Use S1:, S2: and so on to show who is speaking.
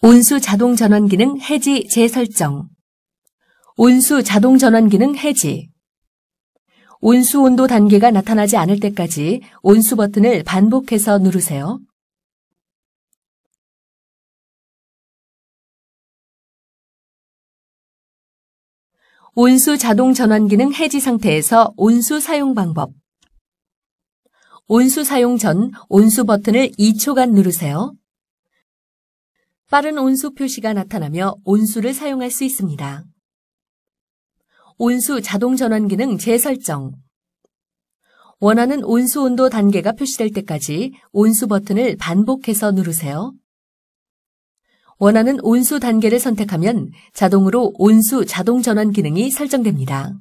S1: 온수 자동 전원 기능 해지 재설정.
S2: 온수 자동 전원 기능 해지. 온수 온도 단계가 나타나지 않을 때까지 온수 버튼을 반복해서 누르세요. 온수 자동 전환 기능 해지 상태에서 온수 사용 방법. 온수 사용 전 온수 버튼을 2초간 누르세요. 빠른 온수 표시가 나타나며 온수를 사용할 수 있습니다. 온수 자동 전환 기능 재설정 원하는 온수 온도 단계가 표시될 때까지 온수 버튼을 반복해서 누르세요. 원하는 온수 단계를 선택하면 자동으로
S1: 온수 자동 전환 기능이 설정됩니다.